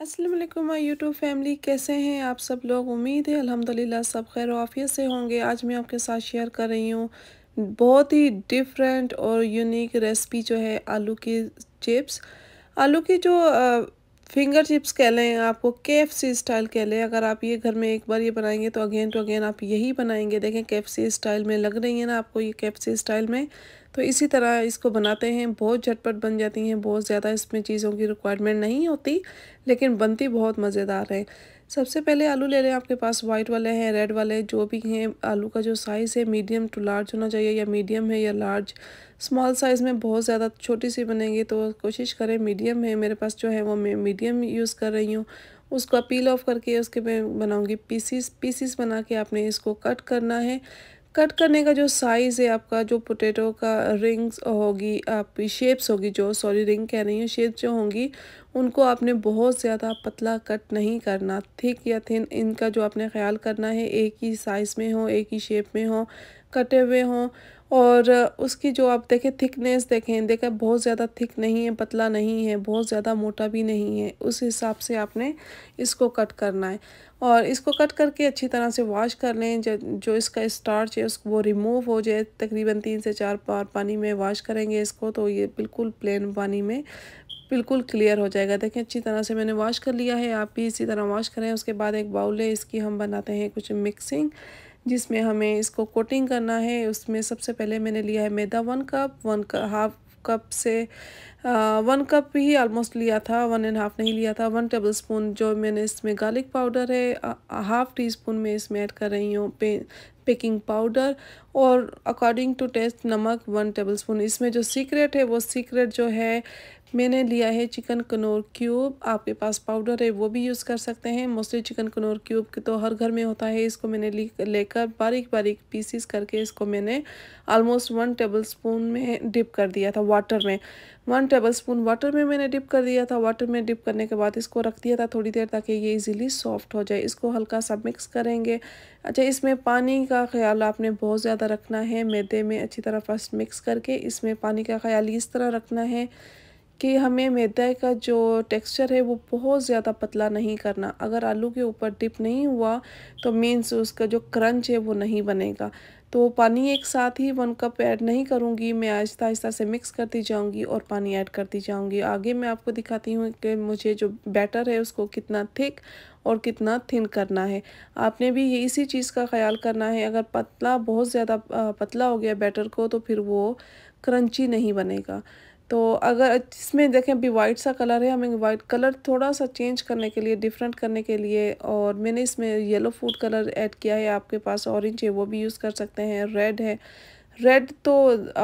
Aslam my YouTube family कैसे हैं आप सब लोग उम्मीद है अल्हम्दुलिल्लाह सब खैर वाफियत से होंगे आज मैं आपके साथ शेयर कर रही हूँ बहुत ही डिफरेंट और यूनिक रेसिपी जो है आलू की चिप्स आलू की जो फिंगर चिप्स कह लें आपको के एफ सी स्टाइल कह लें अगर आप ये घर में एक बार ये बनाएंगे तो अगेन टू तो अगेन आप यही बनाएंगे देखें के एफ सी स्टाइल में लग रही है ना आपको ये के एफ सी स्टाइल में तो इसी तरह इसको बनाते हैं बहुत झटपट बन जाती हैं बहुत ज़्यादा इसमें चीज़ों की रिक्वायरमेंट नहीं होती लेकिन बनती बहुत मज़ेदार है सबसे पहले आलू ले लें आपके पास वाइट वाले हैं रेड वाले जो भी हैं आलू का जो साइज़ है मीडियम टू लार्ज होना चाहिए या मीडियम है या लार्ज स्मॉल साइज़ में बहुत ज़्यादा छोटी सी बनेंगे तो कोशिश करें मीडियम है मेरे पास जो है वो मैं मीडियम यूज़ कर रही हूँ उसको पील ऑफ करके उसके मैं बनाऊँगी पीसीस पीसीस बना के आपने इसको कट करना है कट करने का जो साइज़ है आपका जो पोटैटो का रिंग्स होगी आपकी शेप्स होगी जो सॉरी रिंग कह रही हूँ शेप्स जो होंगी उनको आपने बहुत ज़्यादा पतला कट नहीं करना थिक या थिन इनका जो आपने ख्याल करना है एक ही साइज़ में हो एक ही शेप में हो कटे हुए हों और उसकी जो आप देखें थिकनेस देखें देखें बहुत ज़्यादा थिक नहीं है पतला नहीं है बहुत ज़्यादा मोटा भी नहीं है उस हिसाब से आपने इसको कट करना है और इसको कट करके अच्छी तरह से वॉश कर लें जो इसका स्टार्च है उसको वो रिमूव हो जाए तकरीबन तीन से चार बार पानी में वॉश करेंगे इसको तो ये बिल्कुल प्लेन पानी में बिल्कुल क्लियर हो जाएगा देखें अच्छी तरह से मैंने वॉश कर लिया है आप भी इसी तरह वॉश करें उसके बाद एक बाउल है इसकी हम बनाते हैं कुछ मिक्सिंग जिसमें हमें इसको कोटिंग करना है उसमें सबसे पहले मैंने लिया है मैदा one cup one half cup से आ, वन कप ही ऑलमोस्ट लिया था वन एंड हाफ़ नहीं लिया था वन टेबल स्पून जो मैंने इसमें गार्लिक पाउडर है हाफ़ टी स्पून में इसमें ऐड कर रही हूँ पे बेकिंग पाउडर और अकॉर्डिंग टू टेस्ट नमक वन टेबल स्पून इसमें जो सीक्रेट है वो सीक्रेट जो है मैंने लिया है चिकन कनौर क्यूब आपके पास पाउडर है वो भी यूज़ कर सकते हैं मोस्टली चिकन कनौर क्यूब तो हर घर में होता है इसको मैंने लेकर बारीक बारीक पीसीस करके इसको मैंने ऑलमोस्ट वन टेबल स्पून में डिप कर दिया था वाटर में वन टेबल स्पून वाटर में मैंने डिप कर दिया था वाटर में डिप करने के बाद इसको रख दिया था थोड़ी देर ताकि ये इजीली सॉफ्ट हो जाए इसको हल्का सा मिक्स करेंगे अच्छा इसमें पानी का ख्याल आपने बहुत ज़्यादा रखना है मैदे में अच्छी तरह फर्स्ट मिक्स करके इसमें पानी का ख्याल इस तरह रखना है कि हमें मैदा का जो टेक्सचर है वो बहुत ज़्यादा पतला नहीं करना अगर आलू के ऊपर डिप नहीं हुआ तो मीन्स उसका जो क्रंच है वो नहीं बनेगा तो पानी एक साथ ही वन कप ऐड नहीं करूँगी मैं आहिस्ता आहिस्ता से मिक्स करती जाऊँगी और पानी ऐड करती जाऊँगी आगे मैं आपको दिखाती हूँ कि मुझे जो बैटर है उसको कितना थिक और कितना थिन करना है आपने भी ये इसी चीज़ का ख्याल करना है अगर पतला बहुत ज़्यादा पतला हो गया बैटर को तो फिर वो क्रंची नहीं बनेगा तो अगर इसमें देखें अभी वाइट सा कलर है हमें वाइट कलर थोड़ा सा चेंज करने के लिए डिफरेंट करने के लिए और मैंने इसमें येलो फूड कलर ऐड किया है आपके पास ऑरेंज है वो भी यूज़ कर सकते हैं रेड है रेड तो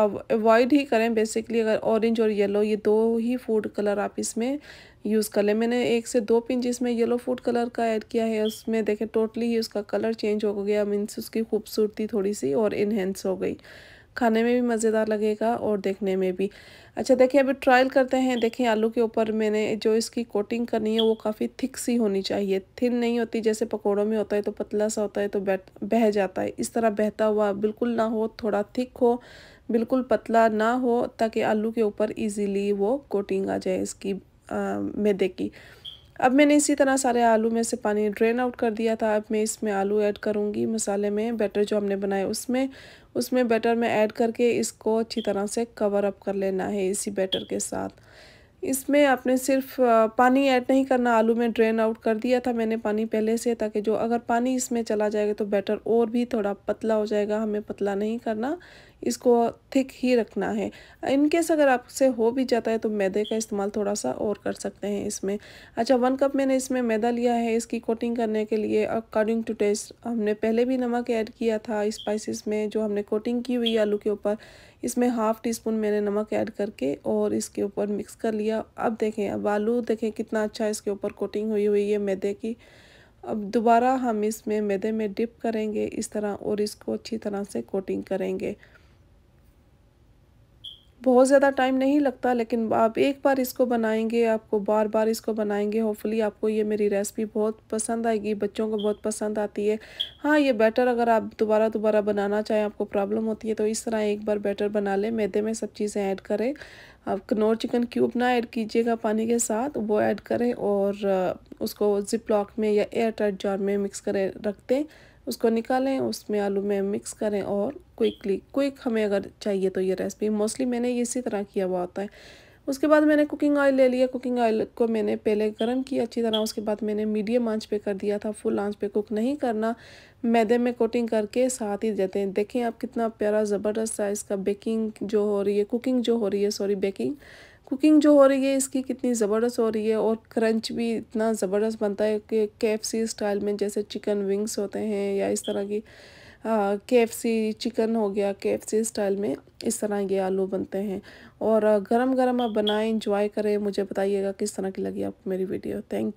अवॉइड ही करें बेसिकली अगर ऑरेंज और येलो ये दो ही फूड कलर आप इसमें यूज़ कर लें मैंने एक से दो पिंच इसमें येलो फूड कलर का ऐड किया है उसमें देखें टोटली ही उसका कलर चेंज हो गया मीन्स उसकी खूबसूरती थोड़ी सी और इन्हेंस हो गई खाने में भी मज़ेदार लगेगा और देखने में भी अच्छा देखिए अभी ट्रायल करते हैं देखिए आलू के ऊपर मैंने जो इसकी कोटिंग करनी है वो काफ़ी थिक सी होनी चाहिए थिन नहीं होती जैसे पकौड़ों में होता है तो पतला सा होता है तो बैठ बह जाता है इस तरह बहता हुआ बिल्कुल ना हो थोड़ा थिक हो बिल्कुल पतला ना हो ताकि आलू के ऊपर ईजीली वो कोटिंग आ जाए इसकी मैदे की अब मैंने इसी तरह सारे आलू में से पानी ड्रेन आउट कर दिया था अब मैं इसमें आलू ऐड करूँगी मसाले में बैटर जो हमने बनाए उसमें उसमें बैटर में ऐड करके इसको अच्छी तरह से कवर अप कर लेना है इसी बैटर के साथ इसमें आपने सिर्फ पानी ऐड नहीं करना आलू में ड्रेन आउट कर दिया था मैंने पानी पहले से ताकि जो अगर पानी इसमें चला जाएगा तो बैटर और भी थोड़ा पतला हो जाएगा हमें पतला नहीं करना इसको थिक ही रखना है इनकेस अगर आपसे हो भी जाता है तो मैदे का इस्तेमाल थोड़ा सा और कर सकते हैं इसमें अच्छा वन कप मैंने इसमें मैदा लिया है इसकी कोटिंग करने के लिए अकॉर्डिंग टू टेस्ट हमने पहले भी नमक ऐड किया था स्पाइसिस में जो हमने कोटिंग की हुई आलू के ऊपर इसमें हाफ़ टी स्पून मैंने नमक ऐड करके और इसके ऊपर मिक्स कर लिया अब देखें अब आलू देखें कितना अच्छा इसके ऊपर कोटिंग हुई हुई है मैदे की अब दोबारा हम इसमें मैदे में डिप करेंगे इस तरह और इसको अच्छी तरह से कोटिंग करेंगे बहुत ज़्यादा टाइम नहीं लगता लेकिन आप एक बार इसको बनाएंगे आपको बार बार इसको बनाएंगे होपफुली आपको ये मेरी रेसिपी बहुत पसंद आएगी बच्चों को बहुत पसंद आती है हाँ ये बैटर अगर आप दोबारा दोबारा बनाना चाहें आपको प्रॉब्लम होती है तो इस तरह एक बार बैटर बना लें मैदे में सब चीज़ें ऐड करें आप कनौर चिकन क्यूब ना ऐड कीजिएगा पानी के साथ वो ऐड करें और उसको जिप लॉक में या एयर टाइट जार में मिक्स करें रख दें उसको निकालें उसमें आलू में मिक्स करें और क्विकली क्विक हमें अगर चाहिए तो ये रेसिपी मोस्टली मैंने इसी तरह किया हुआ होता है उसके बाद मैंने कुकिंग ऑयल ले लिया कुकिंग ऑयल को मैंने पहले गर्म किया अच्छी तरह उसके बाद मैंने मीडियम आंच पे कर दिया था फुल आंच पे कुक नहीं करना मैदे में कोटिंग करके साथ ही देते हैं देखें आप कितना प्यारा ज़बरदस्त साइज इसका बेकिंग जो हो रही है कुकिंग जो हो रही है सॉरी बेकिंग कुकिंग जो हो रही है इसकी कितनी ज़बरदस्त हो रही है और क्रंच भी इतना ज़बरदस्त बनता है कि के स्टाइल में जैसे चिकन विंग्स होते हैं या इस तरह की के चिकन हो गया के स्टाइल में इस तरह ये आलू बनते हैं और गरम गरम आप बनाएं इंजॉय करें मुझे बताइएगा किस तरह की लगी आपको मेरी वीडियो थैंक